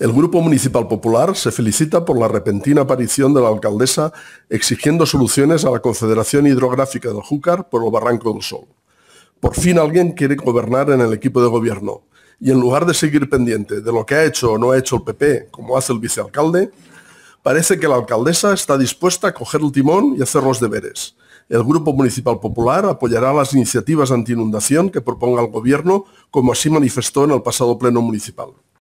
El Grupo Municipal Popular se felicita por la repentina aparición de la alcaldesa exigiendo soluciones a la Confederación Hidrográfica del Júcar por el Barranco del Sol. Por fin alguien quiere gobernar en el equipo de gobierno y en lugar de seguir pendiente de lo que ha hecho o no ha hecho el PP, como hace el vicealcalde, parece que la alcaldesa está dispuesta a coger el timón y hacer los deberes. El Grupo Municipal Popular apoyará las iniciativas antiinundación que proponga el Gobierno, como así manifestó en el pasado Pleno Municipal.